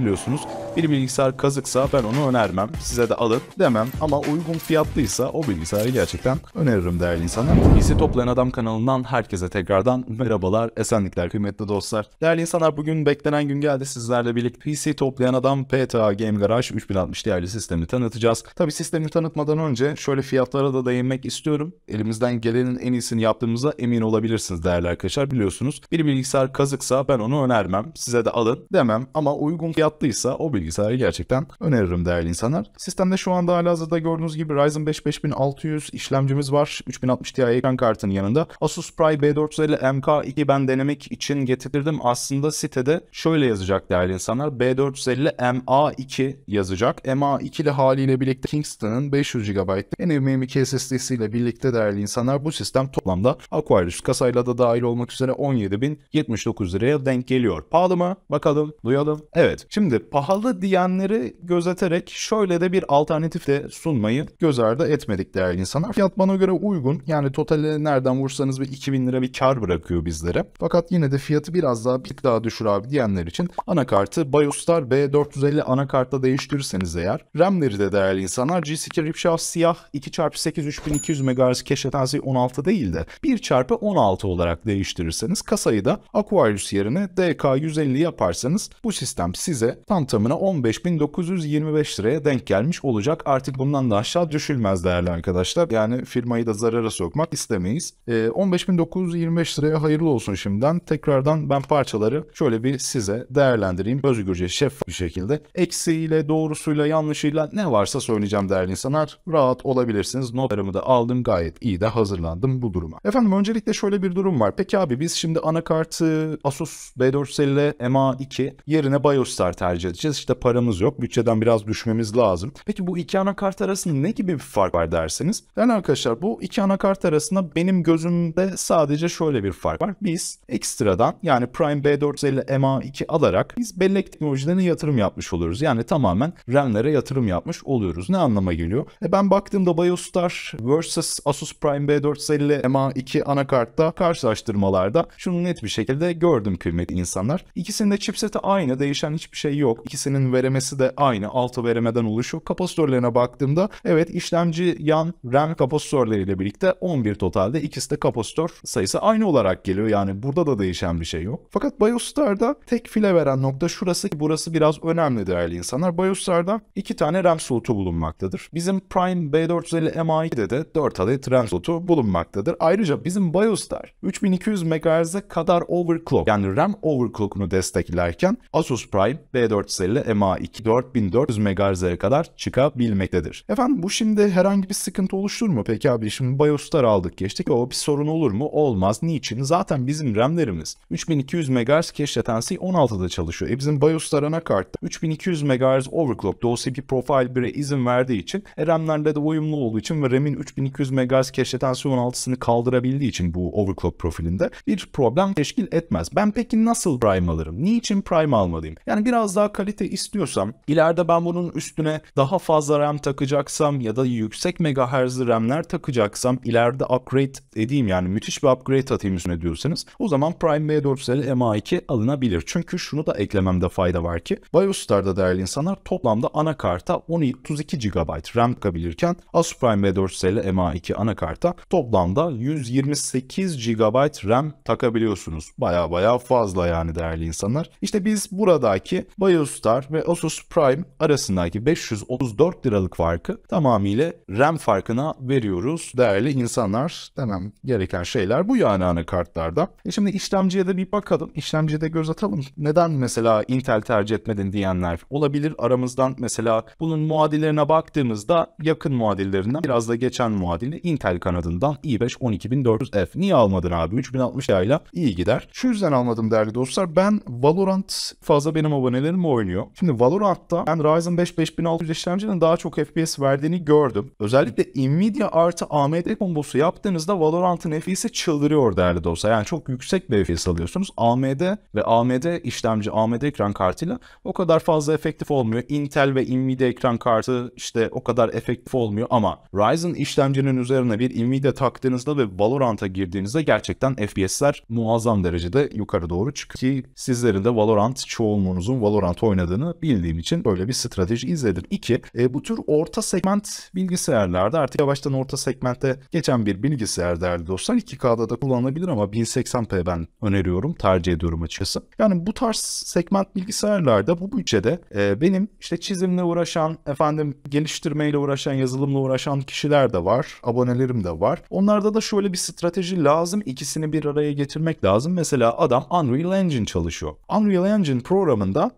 biliyorsunuz. Bir bilgisayar kazıksa ben onu önermem. Size de alın demem ama uygun fiyatlıysa o bilgisayarı gerçekten öneririm değerli insanlar. PC Toplayan Adam kanalından herkese tekrardan merhabalar, esenlikler kıymetli dostlar. Değerli insanlar bugün beklenen gün geldi sizlerle birlikte PC Toplayan Adam PTA Game Garage 3060 değerli sistemi tanıtacağız. Tabi sistemi tanıtmadan önce şöyle fiyatlara da değinmek istiyorum. Elimizden gelenin en iyisini yaptığımıza emin olabilirsiniz değerli arkadaşlar biliyorsunuz. Bir bilgisayar kazıksa ben onu önermem. Size de alın demem ama uygun fiyatlıysa o bilgisayarı bilgisayarı gerçekten öneririm değerli insanlar. Sistemde şu anda halihazırda gördüğünüz gibi Ryzen 5 5600 işlemcimiz var. 3060 Ti ekran kartının yanında. Asus Pry B450 MK2 ben denemek için getirdim. Aslında sitede şöyle yazacak değerli insanlar. B450 MA2 yazacak. ma 2 ile haliyle birlikte Kingston'ın 500 GB'lık NVMe2 SSD'siyle birlikte değerli insanlar bu sistem toplamda Aquarius kasayla da dahil olmak üzere 17.079 liraya denk geliyor. Pahalı mı? Bakalım, duyalım. Evet, şimdi pahalı diyenleri gözeterek şöyle de bir alternatif de sunmayı göz ardı etmedik değerli insanlar. Fiyat bana göre uygun. Yani totale nereden vursanız bir 2000 lira bir kar bırakıyor bizlere. Fakat yine de fiyatı biraz daha bir daha düşür abi diyenler için anakartı BIOS'lar B450 anakartla değiştirirseniz eğer RAM'leri de değerli insanlar G2 Ripshaw siyah 2x8 3200 MHz cache hatansı 16 değil de 1x16 olarak değiştirirseniz kasayı da Aquarius yerine DK150 yaparsanız bu sistem size tam tamına 15.925 liraya denk gelmiş olacak. Artık bundan da aşağı düşülmez değerli arkadaşlar. Yani firmayı da zarara sokmak istemeyiz. E, ee, 15.925 liraya hayırlı olsun şimdiden. Tekrardan ben parçaları şöyle bir size değerlendireyim. Özgürce şeffaf bir şekilde. Eksiğiyle, doğrusuyla, yanlışıyla ne varsa söyleyeceğim değerli insanlar. Rahat olabilirsiniz. Notlarımı da aldım. Gayet iyi de hazırlandım bu duruma. Efendim öncelikle şöyle bir durum var. Peki abi biz şimdi anakartı Asus B450 MA2 yerine BIOS'lar tercih edeceğiz. İşte işte paramız yok, bütçeden biraz düşmemiz lazım. Peki bu iki anakart arasında ne gibi bir fark var derseniz? Yani arkadaşlar bu iki anakart arasında benim gözümde sadece şöyle bir fark var. Biz ekstradan yani Prime B450 MA2 alarak biz bellek teknolojilerine yatırım yapmış oluyoruz. Yani tamamen RAM'lere yatırım yapmış oluyoruz. Ne anlama geliyor? E ben baktığımda Biostar vs Asus Prime B450 MA2 anakartta karşılaştırmalarda şunu net bir şekilde gördüm kıymetli insanlar. İkisinin de chipseti aynı değişen hiçbir şey yok. İkisinin Intel'in veremesi de aynı 6 veremeden oluşuyor. Kapasitörlerine baktığımda evet işlemci yan RAM kapasitörleriyle birlikte 11 totalde ikisi de kapasitör sayısı aynı olarak geliyor. Yani burada da değişen bir şey yok. Fakat BIOS'larda tek file veren nokta şurası ki burası biraz önemli değerli insanlar. BIOS'larda iki tane RAM slotu bulunmaktadır. Bizim Prime B450 MI2'de de 4 adet RAM slotu bulunmaktadır. Ayrıca bizim BIOS'lar 3200 MHz'e kadar overclock yani RAM overclock'unu desteklerken Asus Prime B450 EMA2 4400 MHz'e kadar çıkabilmektedir. Efendim bu şimdi herhangi bir sıkıntı oluşturur mu? Peki abi şimdi BIOS'lar aldık geçtik. O bir sorun olur mu? Olmaz. Niçin? Zaten bizim RAM'lerimiz 3200 MHz cache latency 16'da çalışıyor. E bizim BIOS'lar anakartta 3200 MHz overclock DOCP profile 1'e izin verdiği için e RAM'lerle de uyumlu olduğu için ve RAM'in 3200 MHz cache latency 16'sını kaldırabildiği için bu overclock profilinde bir problem teşkil etmez. Ben peki nasıl prime alırım? Niçin prime almadım? Yani biraz daha kalite istiyorsam ileride ben bunun üstüne daha fazla RAM takacaksam ya da yüksek megahertz RAM'ler takacaksam ileride upgrade edeyim yani müthiş bir upgrade atayım üstüne diyorsanız o zaman Prime B4 MA2 alınabilir. Çünkü şunu da eklememde fayda var ki BioStar'da değerli insanlar toplamda anakarta 32 GB RAM takabilirken Asus Prime B4 MA2 anakarta toplamda 128 GB RAM takabiliyorsunuz. Baya baya fazla yani değerli insanlar. İşte biz buradaki BioStar ve Asus Prime arasındaki 534 liralık farkı tamamıyla RAM farkına veriyoruz. Değerli insanlar demem gereken şeyler bu yani anakartlarda. E şimdi işlemciye de bir bakalım. İşlemciye de göz atalım. Neden mesela Intel tercih etmedin diyenler olabilir. Aramızdan mesela bunun muadillerine baktığımızda yakın muadillerinden biraz da geçen muadili Intel kanadından i5 12400F. Niye almadın abi? 3060 ile iyi gider. Şu yüzden almadım değerli dostlar. Ben Valorant fazla benim abonelerim oynuyor. Şimdi Valorant'ta ben Ryzen 5 5600 işlemcinin daha çok FPS verdiğini gördüm. Özellikle Nvidia artı AMD kombosu yaptığınızda Valorant'ın FPS'i çıldırıyor değerli dostlar. Yani çok yüksek bir FPS alıyorsunuz. AMD ve AMD işlemci, AMD ekran kartıyla o kadar fazla efektif olmuyor. Intel ve Nvidia ekran kartı işte o kadar efektif olmuyor ama Ryzen işlemcinin üzerine bir Nvidia taktığınızda ve Valorant'a girdiğinizde gerçekten FPS'ler muazzam derecede yukarı doğru çıkıyor. Ki sizlerin de Valorant çoğunluğunuzun Valorant oynadığını olacağını bildiğim için böyle bir strateji izledim. 2. E, bu tür orta segment bilgisayarlarda artık yavaştan orta segmente geçen bir bilgisayar değerli dostlar 2K'da da kullanılabilir ama 1080p ben öneriyorum, tercih ediyorum açıkçası. Yani bu tarz segment bilgisayarlarda bu bütçede e, benim işte çizimle uğraşan, efendim geliştirmeyle uğraşan, yazılımla uğraşan kişiler de var, abonelerim de var. Onlarda da şöyle bir strateji lazım. ikisini bir araya getirmek lazım. Mesela adam Unreal Engine çalışıyor. Unreal Engine programında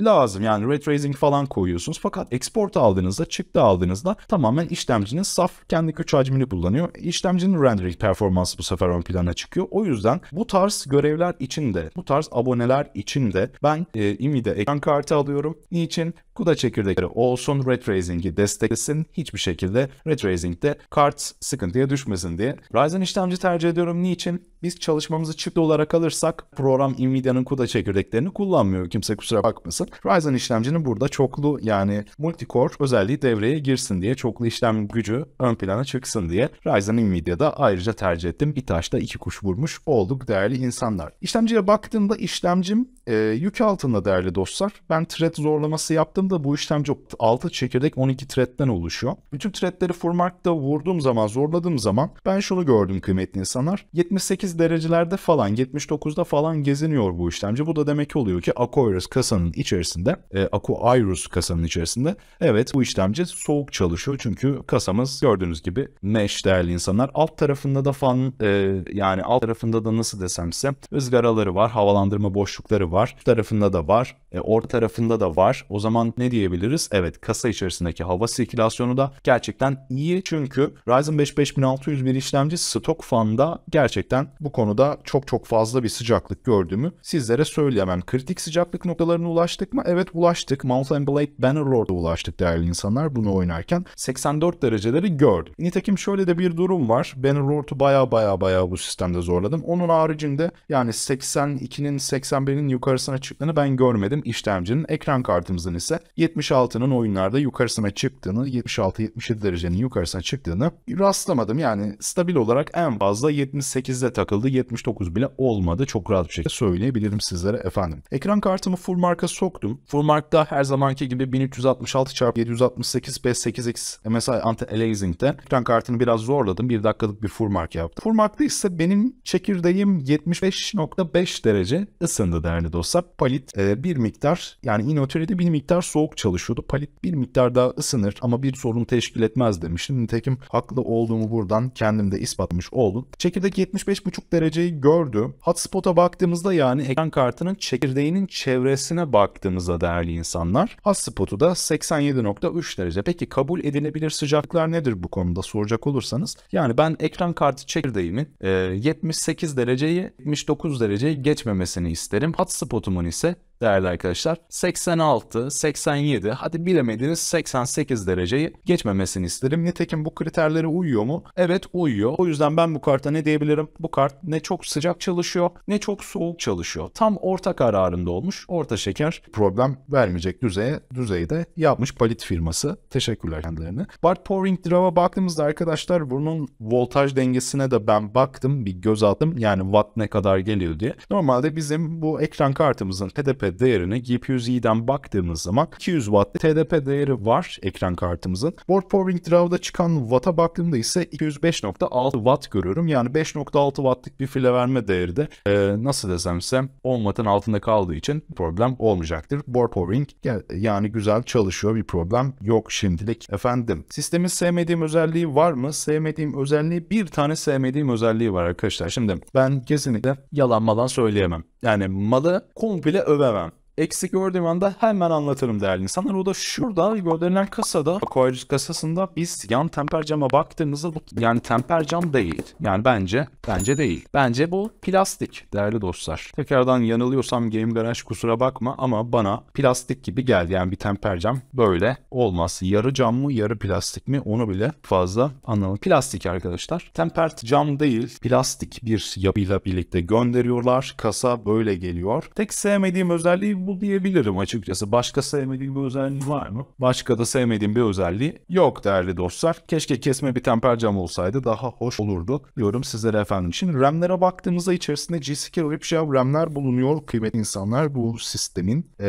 la lazım. Yani ray tracing falan koyuyorsunuz. Fakat export aldığınızda, çıktı aldığınızda tamamen işlemcinin saf kendi güç hacmini kullanıyor. İşlemcinin rendering performansı bu sefer ön plana çıkıyor. O yüzden bu tarz görevler için de, bu tarz aboneler için de ben e, IMI'de ekran kartı alıyorum. Niçin? CUDA çekirdekleri olsun, ray tracing'i desteklesin. Hiçbir şekilde ray tracing'de kart sıkıntıya düşmesin diye. Ryzen işlemci tercih ediyorum. Niçin? Biz çalışmamızı çift olarak alırsak program Nvidia'nın CUDA çekirdeklerini kullanmıyor. Kimse kusura bakmasın. Ryzen işlemcinin burada çoklu yani multicore özelliği devreye girsin diye çoklu işlem gücü ön plana çıksın diye Ryzen Nvidia'da ayrıca tercih ettim. Bir taşta iki kuş vurmuş olduk değerli insanlar. İşlemciye baktığımda işlemcim e, yük altında değerli dostlar. Ben thread zorlaması yaptığımda bu işlem çok 6 çekirdek 12 thread'den oluşuyor. Bütün thread'leri Furmark'ta vurduğum zaman, zorladığım zaman ben şunu gördüm kıymetli insanlar. 78 derecelerde falan, 79'da falan geziniyor bu işlemci. Bu da demek oluyor ki Aquarius kasanın içerisinde, e, Aquarius kasanın içerisinde evet bu işlemci soğuk çalışıyor. Çünkü kasamız gördüğünüz gibi mesh değerli insanlar. Alt tarafında da fan e, yani alt tarafında da nasıl desem size ızgaraları var, havalandırma boşlukları var var. Bu tarafında da var. E, orta tarafında da var. O zaman ne diyebiliriz? Evet kasa içerisindeki hava sirkülasyonu da gerçekten iyi. Çünkü Ryzen 5 5600 bir işlemci stok fanda gerçekten bu konuda çok çok fazla bir sıcaklık gördüğümü sizlere söyleyemem. Kritik sıcaklık noktalarına ulaştık mı? Evet ulaştık. Mount Blade Bannerlord'a ulaştık değerli insanlar bunu oynarken. 84 dereceleri gördük. Nitekim şöyle de bir durum var. Bannerlord'u baya baya baya bu sistemde zorladım. Onun haricinde yani 82'nin 81'in yukarı yukarısına çıktığını ben görmedim. İşlemcinin ekran kartımızın ise 76'nın oyunlarda yukarısına çıktığını, 76-77 derecenin yukarısına çıktığını rastlamadım. Yani stabil olarak en fazla 78'de takıldı, 79 bile olmadı. Çok rahat bir şekilde söyleyebilirim sizlere efendim. Ekran kartımı full marka soktum. Full markta her zamanki gibi 1366x768 P8X MSI Anti-Aliasing'de ekran kartını biraz zorladım. 1 dakikalık bir full mark yaptım. Full markta ise benim çekirdeğim 75.5 derece ısındı değerli de olsa palit e, bir miktar yani inotöride bir miktar soğuk çalışıyordu. Palit bir miktar daha ısınır ama bir sorun teşkil etmez demiştim. Nitekim haklı olduğumu buradan kendim de ispatmış oldum. Çekirdek 75,5 dereceyi gördü. Hotspot'a baktığımızda yani ekran kartının çekirdeğinin çevresine baktığımızda değerli insanlar hotspot'u da 87.3 derece. Peki kabul edilebilir sıcaklıklar nedir bu konuda soracak olursanız yani ben ekran kartı çekirdeğimin e, 78 dereceyi 79 dereceyi geçmemesini isterim. Hotspot Sıp otumun ise değerli arkadaşlar 86, 87 hadi bilemediniz 88 dereceyi geçmemesini isterim. Nitekim bu kriterlere uyuyor mu? Evet uyuyor. O yüzden ben bu karta ne diyebilirim? Bu kart ne çok sıcak çalışıyor ne çok soğuk çalışıyor. Tam orta kararında olmuş. Orta şeker problem vermeyecek düzeye düzeyde yapmış palit firması. Teşekkürler kendilerine. Bart Pouring drive'a baktığımızda arkadaşlar bunun voltaj dengesine de ben baktım bir göz attım. Yani watt ne kadar geliyor diye. Normalde bizim bu ekran kartımızın HDP TDP değerine GPU-Z'den baktığımız zaman 200 watt TDP değeri var ekran kartımızın. Board Powering draw'da çıkan watt'a baktığımda ise 205.6 watt görüyorum. Yani 5.6 wattlık bir file verme değeri de e, nasıl desemse 10 wattın altında kaldığı için problem olmayacaktır. Board Powering yani güzel çalışıyor bir problem yok şimdilik. Efendim sistemin sevmediğim özelliği var mı? Sevmediğim özelliği bir tane sevmediğim özelliği var arkadaşlar. Şimdi ben kesinlikle yalan malan söyleyemem. Yani malı komple övemem eksik gördüğüm anda hemen anlatırım değerli insanlar. O da şurada gönderilen kasada Aquarius kasasında biz yan temper cama baktığımızda bu yani temper cam değil. Yani bence bence değil. Bence bu plastik değerli dostlar. Tekrardan yanılıyorsam Game Garage kusura bakma ama bana plastik gibi geldi. Yani bir temper cam böyle olmaz. Yarı cam mı yarı plastik mi onu bile fazla anlamadım. Plastik arkadaşlar. Temper cam değil plastik bir yapıyla birlikte gönderiyorlar. Kasa böyle geliyor. Tek sevmediğim özelliği bu diyebilirim açıkçası. Başka sevmediğim bir özelliği var mı? Başka da sevmediğim bir özelliği yok değerli dostlar. Keşke kesme bir temper cam olsaydı daha hoş olurdu diyorum sizlere efendim. Şimdi RAM'lere baktığımızda içerisinde G-Secure RipShaw RAM'ler bulunuyor. Kıymetli insanlar bu sistemin. Ee,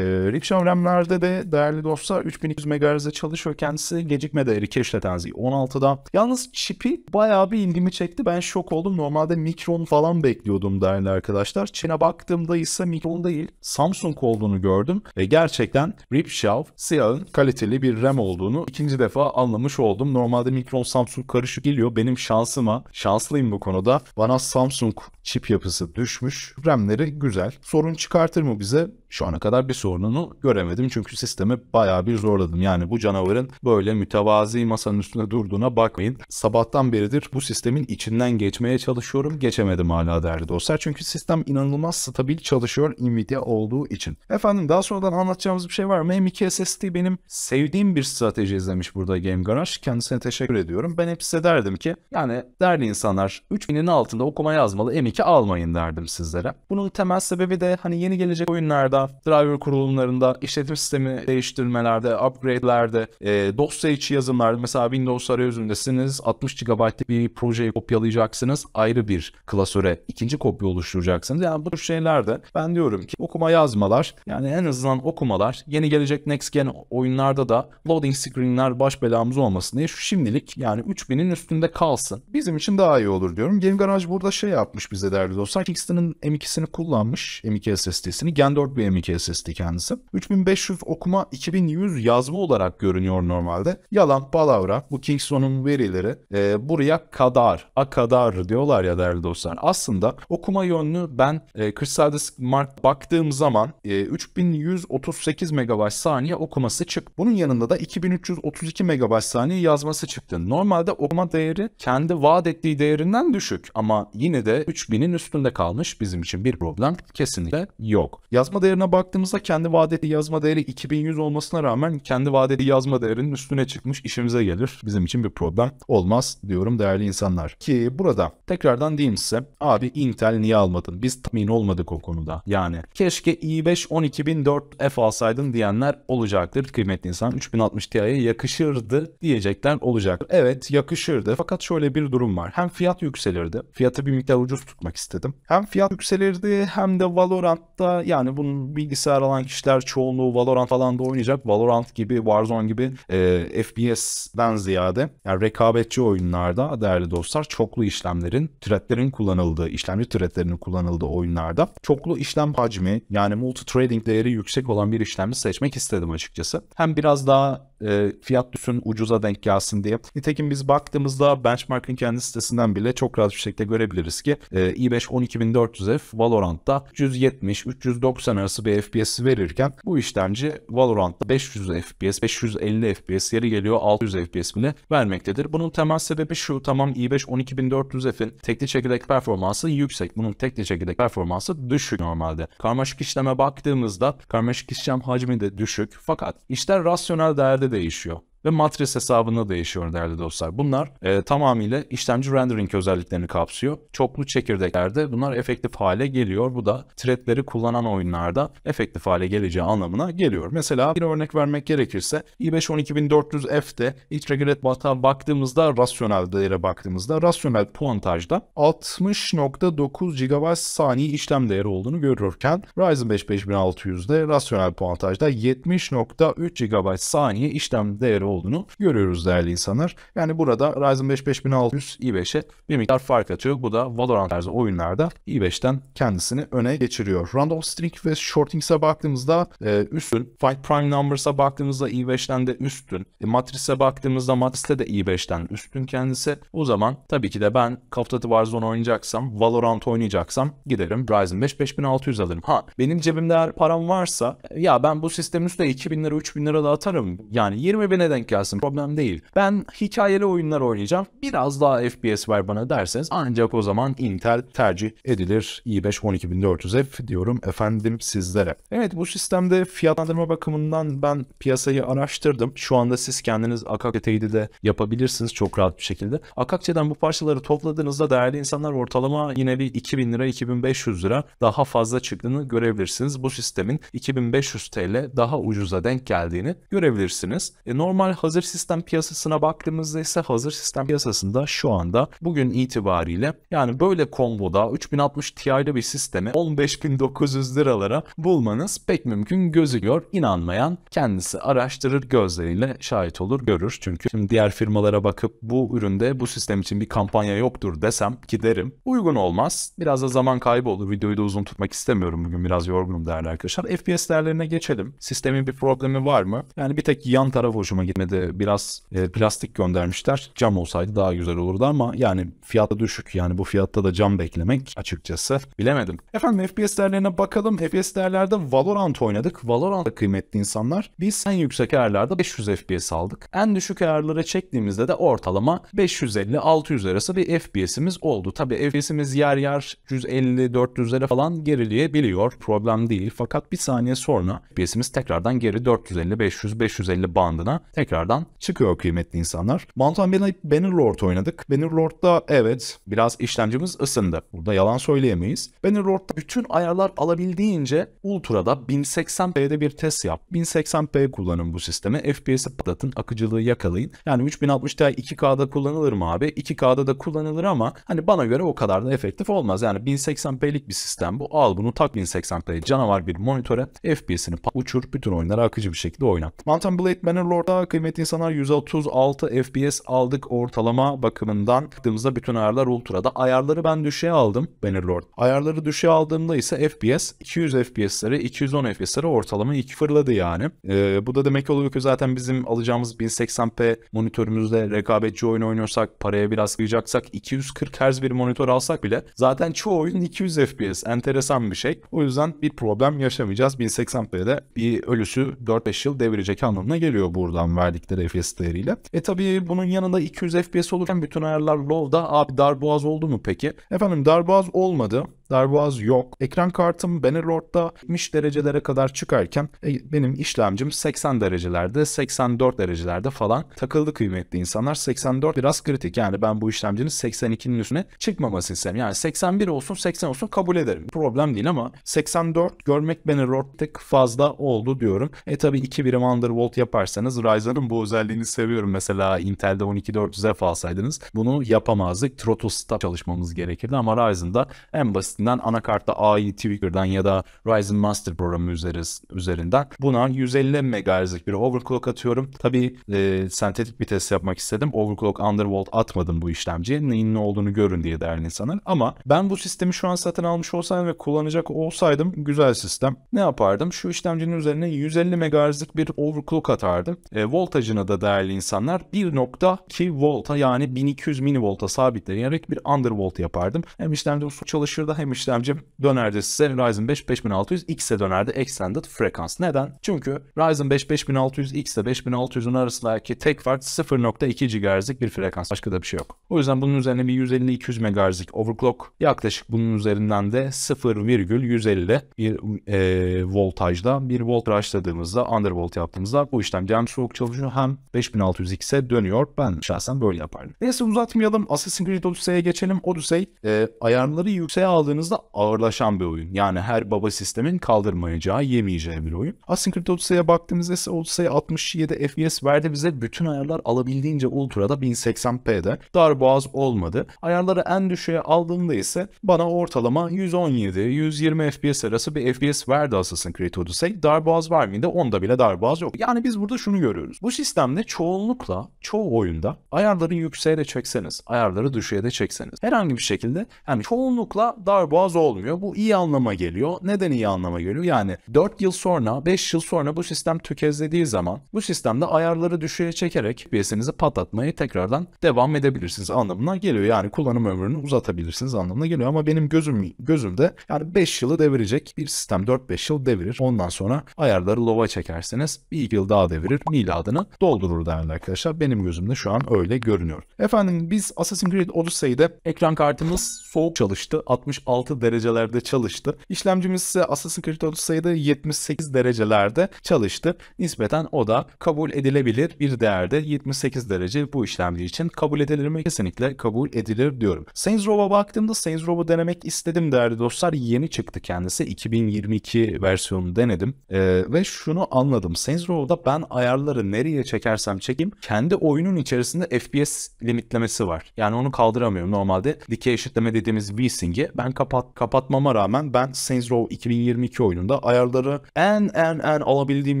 RipShaw RAM'lerde de değerli dostlar 3200 MHz'e çalışıyor kendisi. Gecikme değeri keşfet 16'da. Yalnız çipi bayağı bir ilgimi çekti. Ben şok oldum. Normalde Mikron falan bekliyordum değerli arkadaşlar. Çin'e baktığımda ise Mikron değil Samsung olduğunu gördüm ve gerçekten Ripshelf Siyah'ın kaliteli bir RAM olduğunu ikinci defa anlamış oldum. Normalde Micron Samsung karışık geliyor. Benim şansıma, şanslıyım bu konuda. Bana Samsung çip yapısı düşmüş. RAM'leri güzel. Sorun çıkartır mı bize? Şu ana kadar bir sorununu göremedim. Çünkü sistemi bayağı bir zorladım. Yani bu canavarın böyle mütevazi masanın üstünde durduğuna bakmayın. Sabahtan beridir bu sistemin içinden geçmeye çalışıyorum. Geçemedim hala değerli dostlar. Çünkü sistem inanılmaz stabil çalışıyor Nvidia olduğu için. Efendim daha sonradan anlatacağımız bir şey var mı? M2 SSD benim sevdiğim bir strateji izlemiş burada Game Garage. Kendisine teşekkür ediyorum. Ben hep size derdim ki yani değerli insanlar 3000'in altında okuma yazmalı M2 almayın derdim sizlere. Bunun temel sebebi de hani yeni gelecek oyunlarda, driver kurulumlarında, işletim sistemi değiştirmelerde, upgrade'lerde, e, dosya içi yazımlarda mesela Windows arayüzündesiniz 60 GB'lık bir projeyi kopyalayacaksınız. Ayrı bir klasöre ikinci kopya oluşturacaksınız. Yani bu tür şeylerde ben diyorum ki okuma yazmalar yani en azından okumalar yeni gelecek next gen oyunlarda da loading screen'ler baş belamız olmasın diye şu şimdilik yani 3000'in üstünde kalsın. Bizim için daha iyi olur diyorum. Game Garage burada şey yapmış bize değerli dostlar. Kingston'ın M2'sini kullanmış. M2 SSD'sini. Gen 4 bir M2 SSD kendisi. 3500 okuma 2100 yazma olarak görünüyor normalde. Yalan palavra. Bu Kingston'un verileri e, buraya kadar. A kadar diyorlar ya değerli dostlar. Aslında okuma yönlü ben e, Crystal Disk Mark baktığım zaman 3138 e, MB saniye okuması çıktı. Bunun yanında da 2332 MB saniye yazması çıktı. Normalde okuma değeri kendi vaat ettiği değerinden düşük ama yine de 3000'in üstünde kalmış. Bizim için bir problem kesinlikle yok. Yazma değerine baktığımızda kendi vaat ettiği yazma değeri 2100 olmasına rağmen kendi vaat ettiği yazma değerinin üstüne çıkmış işimize gelir. Bizim için bir problem olmaz diyorum değerli insanlar. Ki burada tekrardan diyeyim size abi Intel niye almadın? Biz tatmin olmadık o konuda. Yani keşke i5 5 12004 F alsaydın diyenler olacaktır. Kıymetli insan 3060 Ti'ye yakışırdı diyecekler olacak. Evet yakışırdı fakat şöyle bir durum var. Hem fiyat yükselirdi. Fiyatı bir miktar ucuz tutmak istedim. Hem fiyat yükselirdi hem de Valorant'ta yani bunun bilgisayar alan kişiler çoğunluğu Valorant da oynayacak. Valorant gibi Warzone gibi e, FPS'den ziyade yani rekabetçi oyunlarda değerli dostlar çoklu işlemlerin, threadlerin kullanıldığı, işlemci threadlerinin kullanıldığı oyunlarda çoklu işlem hacmi yani multi trading değeri yüksek olan bir işlemi seçmek istedim açıkçası. Hem biraz daha e, fiyat düşün ucuza denk gelsin diye. Nitekim biz baktığımızda benchmark'ın kendi sitesinden bile çok rahat bir şekilde görebiliriz ki e, i5 12400F Valorant'ta 370-390 arası bir FPS verirken bu işlemci Valorant'ta 500 FPS, 550 FPS yeri geliyor 600 FPS bile vermektedir. Bunun temel sebebi şu tamam i5 12400F'in tekli çekirdek performansı yüksek. Bunun tekli çekirdek performansı düşük normalde. Karmaşık işleme bak baktığımızda karmaşık işlem hacmi de düşük fakat işler rasyonel değerde değişiyor ve matris da değişiyor değerli dostlar. Bunlar e, tamamıyla işlemci rendering özelliklerini kapsıyor. Çoklu çekirdeklerde bunlar efektif hale geliyor. Bu da threadleri kullanan oyunlarda efektif hale geleceği anlamına geliyor. Mesela bir örnek vermek gerekirse i5-12400F'de iç regret batağa baktığımızda rasyonel değere baktığımızda rasyonel puantajda 60.9 GB saniye işlem değeri olduğunu görürken Ryzen 5 5600'de rasyonel puantajda 70.3 GB saniye işlem değeri olduğunu olduğunu görüyoruz değerli insanlar. Yani burada Ryzen 5 5600 i5'e bir miktar fark atıyor. Bu da Valorant tarzı oyunlarda i5'ten kendisini öne geçiriyor. Random String ve Shortings'e baktığımızda e, üstün. Fight Prime Numbers'a baktığımızda i5'ten de üstün. E, Matris'e baktığımızda Matris'te de i5'ten üstün kendisi. O zaman tabii ki de ben Kaftati Warzone oynayacaksam, Valorant oynayacaksam giderim Ryzen 5 5600 alırım. Ha benim cebimde eğer param varsa e, ya ben bu sistem üstüne 2000 lira 3000 lira da atarım. Yani 20 bin de denk gelsin problem değil. Ben hikayeli oyunlar oynayacağım. Biraz daha FPS ver bana derseniz ancak o zaman Intel tercih edilir. i5 12400F diyorum efendim sizlere. Evet bu sistemde fiyatlandırma bakımından ben piyasayı araştırdım. Şu anda siz kendiniz AKKT'yi de yapabilirsiniz çok rahat bir şekilde. AKKT'den bu parçaları topladığınızda değerli insanlar ortalama yine bir 2000 lira 2500 lira daha fazla çıktığını görebilirsiniz. Bu sistemin 2500 TL daha ucuza denk geldiğini görebilirsiniz. E, normal var. Hazır sistem piyasasına baktığımızda ise hazır sistem piyasasında şu anda bugün itibariyle yani böyle komboda 3060 Ti'li bir sistemi 15900 liralara bulmanız pek mümkün gözüküyor. İnanmayan kendisi araştırır gözleriyle şahit olur görür. Çünkü şimdi diğer firmalara bakıp bu üründe bu sistem için bir kampanya yoktur desem ki derim. Uygun olmaz. Biraz da zaman kaybı olur. Videoyu da uzun tutmak istemiyorum. Bugün biraz yorgunum değerli arkadaşlar. FPS değerlerine geçelim. Sistemin bir problemi var mı? Yani bir tek yan taraf hoşuma gitti de biraz e, plastik göndermişler. Cam olsaydı daha güzel olurdu ama yani fiyatı düşük. Yani bu fiyatta da cam beklemek açıkçası bilemedim. Efendim FPS değerlerine bakalım. FPS değerlerde Valorant oynadık. Valorant'ta kıymetli insanlar. Biz en yüksek ayarlarda 500 FPS aldık. En düşük ayarlara çektiğimizde de ortalama 550-600 arası bir FPS'imiz oldu. Tabi FPS'imiz yer yer 150-400'lere falan gerileyebiliyor. Problem değil. Fakat bir saniye sonra FPS'imiz tekrardan geri 450-500-550 bandına tekrar tekrardan çıkıyor kıymetli insanlar. Mountain Banner, Bannerlord oynadık. Bannerlord'da evet biraz işlemcimiz ısındı. Burada yalan söyleyemeyiz. Bannerlord'da bütün ayarlar alabildiğince Ultra'da 1080p'de bir test yap. 1080p kullanın bu sistemi. FPS'i patlatın, akıcılığı yakalayın. Yani 3060 Ti 2K'da kullanılır mı abi? 2K'da da kullanılır ama hani bana göre o kadar da efektif olmaz. Yani 1080p'lik bir sistem bu. Al bunu tak 1080 p canavar bir monitöre. FPS'ini uçur, bütün oyunları akıcı bir şekilde oynat. Mountain Blade Bannerlord'da kıymetli insanlar 136 FPS aldık ortalama bakımından. Baktığımızda bütün ayarlar ultra'da. Ayarları ben düşe aldım Bannerlord. Ayarları düşe aldığımda ise FPS 200 FPS'leri 210 FPS'leri ortalama iki fırladı yani. Ee, bu da demek oluyor ki zaten bizim alacağımız 1080p monitörümüzde rekabetçi oyun oynuyorsak, paraya biraz kıyacaksak 240 Hz bir monitör alsak bile zaten çoğu oyun 200 FPS. Enteresan bir şey. O yüzden bir problem yaşamayacağız. 1080p'de bir ölüsü 4-5 yıl devirecek anlamına geliyor buradan ver verdikleri FPS değeriyle. E tabi bunun yanında 200 FPS olurken bütün ayarlar low'da. Abi darboğaz oldu mu peki? Efendim darboğaz olmadı. Darboğaz yok. Ekran kartım Bannerlord'da 70 derecelere kadar çıkarken e, benim işlemcim 80 derecelerde, 84 derecelerde falan takıldı kıymetli insanlar. 84 biraz kritik. Yani ben bu işlemcinin 82'nin üstüne çıkmaması istem Yani 81 olsun, 80 olsun kabul ederim. Problem değil ama 84 görmek Bannerlord fazla oldu diyorum. E tabi 2 birim undervolt yaparsanız Ryzen katılıyorum. Bu özelliğini seviyorum. Mesela Intel'de 12400'e falsaydınız bunu yapamazdık. Throttle stop çalışmamız gerekirdi ama Ryzen'da en basitinden anakartta AI Tweaker'dan ya da Ryzen Master programı üzerinden buna 150 MHz'lik bir overclock atıyorum. Tabii e, sentetik bir test yapmak istedim. Overclock undervolt atmadım bu işlemciye. Neyin ne olduğunu görün diye değerli insanlar. Ama ben bu sistemi şu an satın almış olsaydım ve kullanacak olsaydım güzel sistem. Ne yapardım? Şu işlemcinin üzerine 150 MHz'lik bir overclock atardım. E, volt voltajına da değerli insanlar 1.2 volta yani 1200 milivolta sabitleyerek bir undervolt yapardım. Hem işlemci usul çalışırdı hem işlemcim dönerdi size Ryzen 5 5600X'e dönerdi extended frekans. Neden? Çünkü Ryzen 5 5600X ile 5600'ün arasındaki tek fark 0.2 GHz'lik bir frekans. Başka da bir şey yok. O yüzden bunun üzerine bir 150-200 MHz'lik overclock yaklaşık bunun üzerinden de 0,150 bir e, voltajda bir volt rushladığımızda undervolt yaptığımızda bu işlem hem soğuk çalışıyor sonucu hem 5600X'e dönüyor. Ben şahsen böyle yapardım. Neyse uzatmayalım. Assassin's Creed Odyssey'e geçelim. Odyssey e, ayarları yükseğe aldığınızda ağırlaşan bir oyun. Yani her baba sistemin kaldırmayacağı, yemeyeceği bir oyun. Assassin's Creed Odyssey'e baktığımızda ise Odyssey 67 FPS verdi bize. Bütün ayarlar alabildiğince Ultra'da 1080p'de. Dar boğaz olmadı. Ayarları en düşüğe aldığımda ise bana ortalama 117-120 FPS arası bir FPS verdi Assassin's Creed Odyssey. dar boğaz mıydı? Onda bile dar boğaz yok. Yani biz burada şunu görüyoruz. Bu sistemde çoğunlukla çoğu oyunda ayarları yükseğe de çekseniz, ayarları düşüğe de çekseniz herhangi bir şekilde yani çoğunlukla darboğaz olmuyor. Bu iyi anlama geliyor. Neden iyi anlama geliyor? Yani 4 yıl sonra, 5 yıl sonra bu sistem tökezlediği zaman bu sistemde ayarları düşüğe çekerek piyasenizi patlatmayı tekrardan devam edebilirsiniz anlamına geliyor. Yani kullanım ömrünü uzatabilirsiniz anlamına geliyor ama benim gözüm gözümde yani 5 yılı devirecek bir sistem 4-5 yıl devirir. Ondan sonra ayarları lova çekerseniz bir yıl daha devirir. Mila adını doldurur değerli arkadaşlar. Benim gözümde şu an öyle görünüyor. Efendim biz Assassin's Creed Odyssey'de ekran kartımız soğuk çalıştı. 66 derecelerde çalıştı. İşlemcimiz ise Assassin's Creed Odyssey'de 78 derecelerde çalıştı. Nispeten o da kabul edilebilir bir değerde 78 derece bu işlemci için kabul edilir mi? Kesinlikle kabul edilir diyorum. Saints Row'a baktığımda Saints Row'u denemek istedim değerli dostlar. Yeni çıktı kendisi. 2022 versiyonunu denedim. Ee, ve şunu anladım. Saints Row'da ben ayarları ne nereye çekersem çekeyim kendi oyunun içerisinde FPS limitlemesi var. Yani onu kaldıramıyorum normalde. Dikey eşitleme dediğimiz VSync'i ben kapat kapatmama rağmen ben Saints Row 2022 oyununda ayarları en en en alabildiğim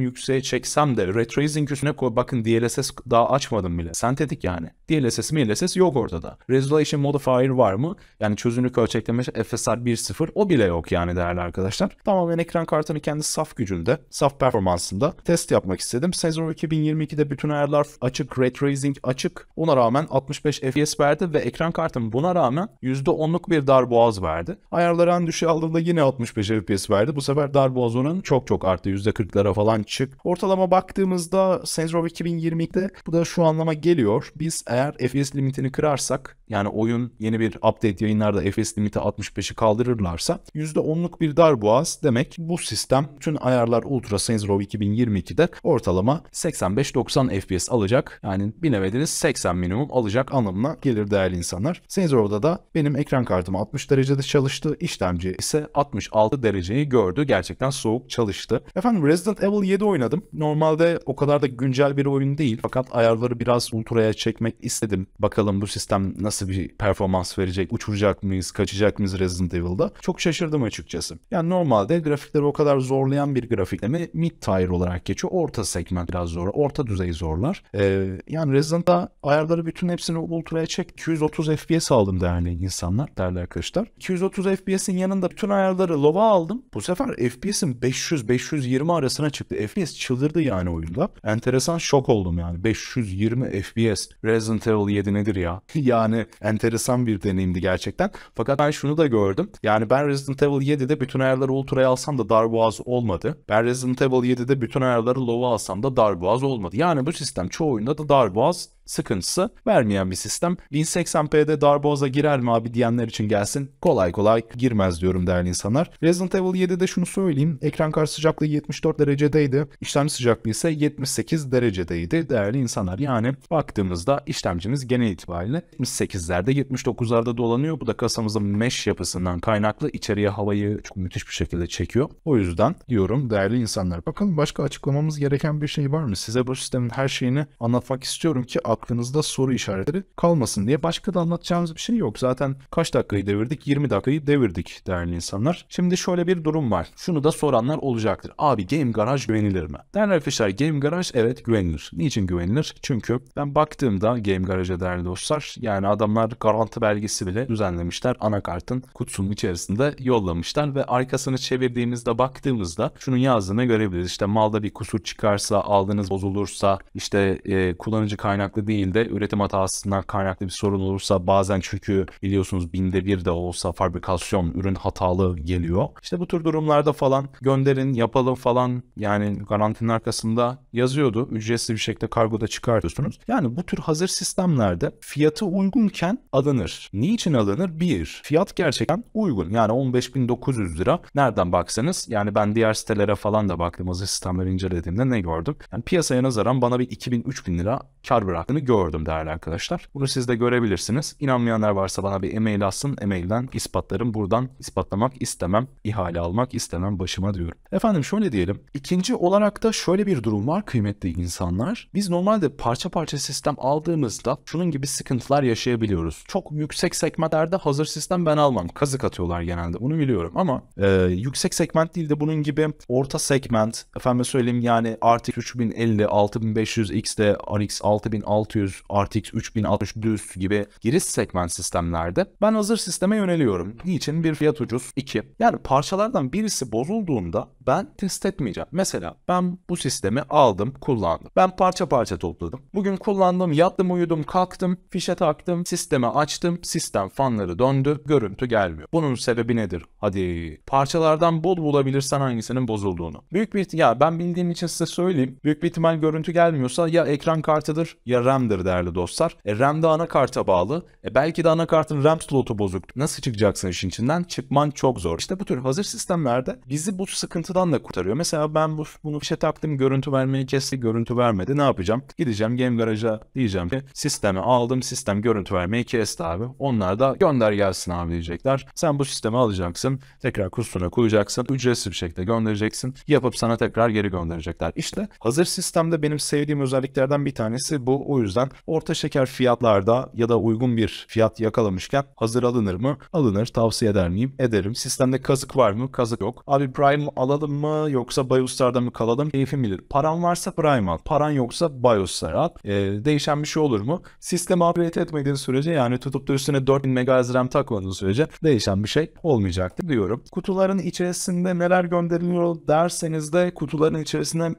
yükseğe çeksem de Ray Tracing üstüne koy bakın DLSS daha açmadım bile. Sentetik yani. DLSS mi DLSS yok ortada. Resolution Modifier var mı? Yani çözünürlük ölçekleme FSR 1.0 o bile yok yani değerli arkadaşlar. Tamamen ekran kartını kendi saf gücünde, saf performansında test yapmak istedim. Sezon 2022 2022'de bütün ayarlar açık, Ray Tracing açık. Ona rağmen 65 FPS verdi ve ekran kartım buna rağmen %10'luk bir darboğaz verdi. Ayarları en düşüğe aldığımda yine 65 FPS verdi. Bu sefer darboğaz oranı çok çok arttı. %40'lara falan çık. Ortalama baktığımızda Saints Row 2022'de bu da şu anlama geliyor. Biz eğer FPS limitini kırarsak yani oyun yeni bir update yayınlarda FPS limiti 65'i kaldırırlarsa %10'luk bir darboğaz demek bu sistem tüm ayarlar Ultra Saints Row 2022'de ortalama 85 85-90 FPS alacak. Yani bir nevediniz 80 minimum alacak anlamına gelir değerli insanlar. Senzor'da da benim ekran kartım 60 derecede çalıştı. İşlemci ise 66 dereceyi gördü. Gerçekten soğuk çalıştı. Efendim Resident Evil 7 oynadım. Normalde o kadar da güncel bir oyun değil. Fakat ayarları biraz ultraya çekmek istedim. Bakalım bu sistem nasıl bir performans verecek? Uçuracak mıyız? Kaçacak mıyız Resident Evil'da? Çok şaşırdım açıkçası. Yani normalde grafikleri o kadar zorlayan bir grafikleme mid tier olarak geçiyor. Orta segment biraz zor. Orta orta düzey zorlar. Ee, yani Resident'da ayarları bütün hepsini Ultra'ya çek. 230 FPS aldım değerli insanlar, değerli arkadaşlar. 230 FPS'in yanında bütün ayarları low'a aldım. Bu sefer FPS'in 500-520 arasına çıktı. FPS çıldırdı yani oyunda. Enteresan şok oldum yani. 520 FPS Resident Evil 7 nedir ya? yani enteresan bir deneyimdi gerçekten. Fakat ben şunu da gördüm. Yani ben Resident Evil 7'de bütün ayarları Ultra'ya alsam da darboğaz olmadı. Ben Resident Evil 7'de bütün ayarları low'a alsam da darboğaz olmadı olmadı. Yani bu sistem çoğu oyunda da darboğaz sıkıntısı vermeyen bir sistem. 1080p'de Darboza girer mi abi diyenler için gelsin. Kolay kolay girmez diyorum değerli insanlar. Resident Evil 7'de şunu söyleyeyim. Ekran kart sıcaklığı 74 derecedeydi. İşlem sıcaklığı ise 78 derecedeydi değerli insanlar. Yani baktığımızda işlemcimiz genel itibariyle 78'lerde 79'larda dolanıyor. Bu da kasamızın mesh yapısından kaynaklı içeriye havayı çok müthiş bir şekilde çekiyor. O yüzden diyorum değerli insanlar bakalım başka açıklamamız gereken bir şey var mı? Size bu sistemin her şeyini anlatmak istiyorum ki aklınızda soru işaretleri kalmasın diye. Başka da anlatacağımız bir şey yok. Zaten kaç dakikayı devirdik? 20 dakikayı devirdik değerli insanlar. Şimdi şöyle bir durum var. Şunu da soranlar olacaktır. Abi Game Garage güvenilir mi? Değerli arkadaşlar Game Garage evet güvenilir. Niçin güvenilir? Çünkü ben baktığımda Game Garage'a değerli dostlar yani adamlar garanti belgesi bile düzenlemişler. Anakartın kutusunun içerisinde yollamışlar ve arkasını çevirdiğimizde baktığımızda şunun yazdığını görebiliriz. İşte malda bir kusur çıkarsa, aldığınız bozulursa, işte e, kullanıcı kaynaklı değil de üretim hatasından kaynaklı bir sorun olursa bazen çünkü biliyorsunuz binde bir de olsa fabrikasyon ürün hatalı geliyor. İşte bu tür durumlarda falan gönderin yapalım falan yani garantinin arkasında yazıyordu. Ücretsiz bir şekilde kargoda çıkartıyorsunuz. Yani bu tür hazır sistemlerde fiyatı uygunken alınır. Niçin alınır? Bir, fiyat gerçekten uygun. Yani 15.900 lira nereden baksanız yani ben diğer sitelere falan da baktım hazır sistemleri incelediğimde ne gördüm? Yani piyasaya nazaran bana bir 2000-3000 lira kar bıraktı yaptığını gördüm değerli arkadaşlar. Bunu siz de görebilirsiniz. İnanmayanlar varsa bana bir e-mail atsın. E-mailden ispatlarım buradan ispatlamak istemem. ihale almak istemem başıma diyorum. Efendim şöyle diyelim. İkinci olarak da şöyle bir durum var kıymetli insanlar. Biz normalde parça parça sistem aldığımızda şunun gibi sıkıntılar yaşayabiliyoruz. Çok yüksek segmentlerde hazır sistem ben almam. Kazık atıyorlar genelde bunu biliyorum ama e, yüksek segment değil de bunun gibi orta segment efendim söyleyeyim yani artık 3050 6500 XD RX 6600 600, RTX 3060 düz gibi giriş segment sistemlerde ben hazır sisteme yöneliyorum. Niçin? Bir fiyat ucuz. 2. Yani parçalardan birisi bozulduğunda ben test etmeyeceğim. Mesela ben bu sistemi aldım, kullandım. Ben parça parça topladım. Bugün kullandım, yattım, uyudum, kalktım, fişe taktım, sistemi açtım, sistem fanları döndü, görüntü gelmiyor. Bunun sebebi nedir? Hadi parçalardan bol bulabilirsen hangisinin bozulduğunu. Büyük bir ya ben bildiğim için size söyleyeyim. Büyük bir ihtimal görüntü gelmiyorsa ya ekran kartıdır ya RAM'dir değerli dostlar. E, RAM de anakarta bağlı. E, belki de anakartın RAM slotu bozuk. Nasıl çıkacaksın işin içinden? Çıkman çok zor. İşte bu tür hazır sistemlerde bizi bu sıkıntıdan da kurtarıyor. Mesela ben bu, bunu işe taktım görüntü vermeye kesti görüntü vermedi ne yapacağım? Gideceğim Game Garage'a diyeceğim ki sistemi aldım sistem görüntü vermeye kesti abi. Onlar da gönder gelsin abi diyecekler. Sen bu sistemi alacaksın tekrar kursuna koyacaksın ücretsiz bir şekilde göndereceksin yapıp sana tekrar geri gönderecekler. İşte hazır sistemde benim sevdiğim özelliklerden bir tanesi bu o yüzden orta şeker fiyatlarda ya da uygun bir fiyat yakalamışken hazır alınır mı? Alınır. Tavsiye eder miyim? Ederim. Sistemde kazık var mı? Kazık yok. Abi Prime alalım mı yoksa Biostar'da mı kalalım? Keyfim bilir. Paran varsa Prime al. Paran yoksa Biostar al. E, değişen bir şey olur mu? Sistemi upgrade etmediğin sürece yani tutup da üstüne 4000 MHz RAM takmadığın sürece değişen bir şey olmayacaktır diyorum. Kutuların içerisinde neler gönderiliyor derseniz de kutuların içerisine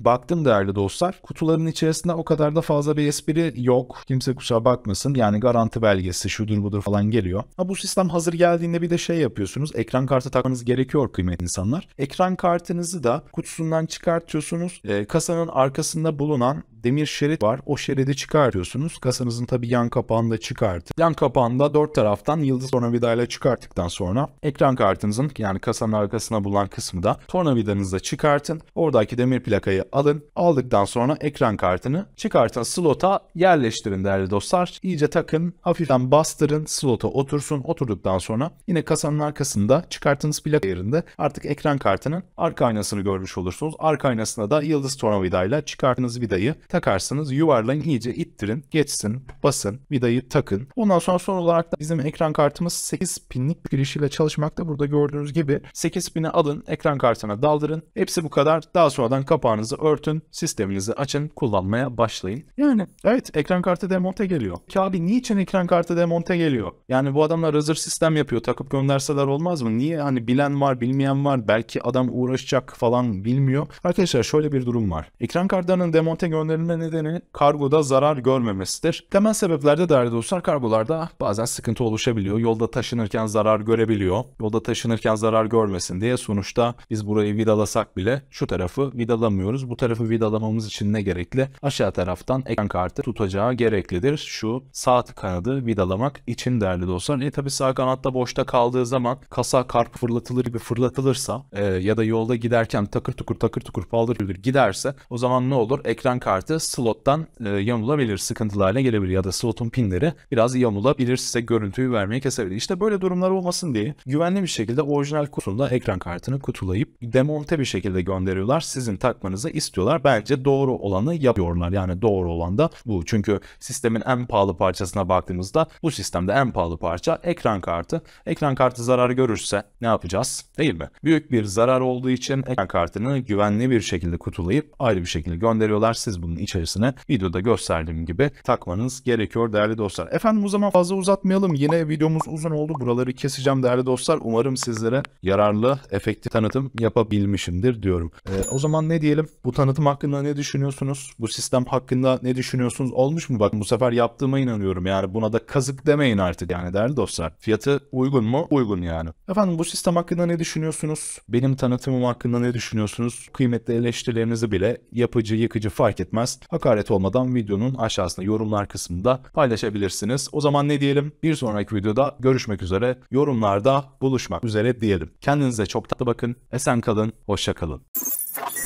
baktım değerli dostlar. Kutuların içerisinde o kadar da fazla bir bir espri yok. Kimse kusura bakmasın. Yani garanti belgesi şudur budur falan geliyor. Ha bu sistem hazır geldiğinde bir de şey yapıyorsunuz. Ekran kartı takmanız gerekiyor kıymetli insanlar. Ekran kartınızı da kutusundan çıkartıyorsunuz. E, kasanın arkasında bulunan demir şerit var. O şeridi çıkartıyorsunuz. Kasanızın tabii yan kapağında da çıkartın. Yan kapağında dört taraftan yıldız tornavidayla çıkarttıktan sonra ekran kartınızın yani kasanın arkasına bulunan kısmı da tornavidanızla çıkartın. Oradaki demir plakayı alın. Aldıktan sonra ekran kartını çıkartın. Slota yerleştirin değerli dostlar. İyice takın. Hafiften bastırın. Slota otursun. Oturduktan sonra yine kasanın arkasında çıkarttığınız plaka yerinde artık ekran kartının arka aynasını görmüş olursunuz. Arka aynasına da yıldız tornavidayla çıkarttığınız vidayı Takarsanız Yuvarlayın iyice ittirin. Geçsin. Basın. Vidayı takın. Ondan sonra son olarak da bizim ekran kartımız 8 pinlik girişiyle çalışmakta. Burada gördüğünüz gibi 8 pini alın. Ekran kartına daldırın. Hepsi bu kadar. Daha sonradan kapağınızı örtün. Sisteminizi açın. Kullanmaya başlayın. Yani evet ekran kartı demonte geliyor. Ki abi niçin ekran kartı demonte geliyor? Yani bu adamlar hazır sistem yapıyor. Takıp gönderseler olmaz mı? Niye hani bilen var bilmeyen var. Belki adam uğraşacak falan bilmiyor. Arkadaşlar şöyle bir durum var. Ekran kartlarının demonte gönderilmesi gelme nedeni kargoda zarar görmemesidir. Temel sebeplerde dair dostlar kargolarda bazen sıkıntı oluşabiliyor. Yolda taşınırken zarar görebiliyor. Yolda taşınırken zarar görmesin diye sonuçta biz burayı vidalasak bile şu tarafı vidalamıyoruz. Bu tarafı vidalamamız için ne gerekli? Aşağı taraftan ekran kartı tutacağı gereklidir. Şu sağ kanadı vidalamak için değerli dostlar. E tabi sağ kanatta boşta kaldığı zaman kasa kart fırlatılır gibi fırlatılırsa e, ya da yolda giderken takır tukur takır tukur paldır giderse o zaman ne olur? Ekran kartı işte slottan e, yamulabilir, sıkıntılı gelebilir ya da slotun pinleri biraz yamulabilir size görüntüyü vermeye kesebilir. İşte böyle durumlar olmasın diye güvenli bir şekilde orijinal kutusunda ekran kartını kutulayıp demonte bir şekilde gönderiyorlar. Sizin takmanızı istiyorlar. Bence doğru olanı yapıyorlar. Yani doğru olan da bu. Çünkü sistemin en pahalı parçasına baktığımızda bu sistemde en pahalı parça ekran kartı. Ekran kartı zararı görürse ne yapacağız? Değil mi? Büyük bir zarar olduğu için ekran kartını güvenli bir şekilde kutulayıp ayrı bir şekilde gönderiyorlar. Siz bunun içerisine videoda gösterdiğim gibi takmanız gerekiyor değerli dostlar. Efendim o zaman fazla uzatmayalım. Yine videomuz uzun oldu. Buraları keseceğim değerli dostlar. Umarım sizlere yararlı, efektif tanıtım yapabilmişimdir diyorum. E, o zaman ne diyelim? Bu tanıtım hakkında ne düşünüyorsunuz? Bu sistem hakkında ne düşünüyorsunuz? Olmuş mu? Bak bu sefer yaptığıma inanıyorum. Yani buna da kazık demeyin artık yani değerli dostlar. Fiyatı uygun mu? Uygun yani. Efendim bu sistem hakkında ne düşünüyorsunuz? Benim tanıtımım hakkında ne düşünüyorsunuz? Kıymetli eleştirilerinizi bile yapıcı, yıkıcı fark etmez gerekmez. Hakaret olmadan videonun aşağısında yorumlar kısmında paylaşabilirsiniz. O zaman ne diyelim? Bir sonraki videoda görüşmek üzere. Yorumlarda buluşmak üzere diyelim. Kendinize çok tatlı bakın. Esen kalın. Hoşça kalın.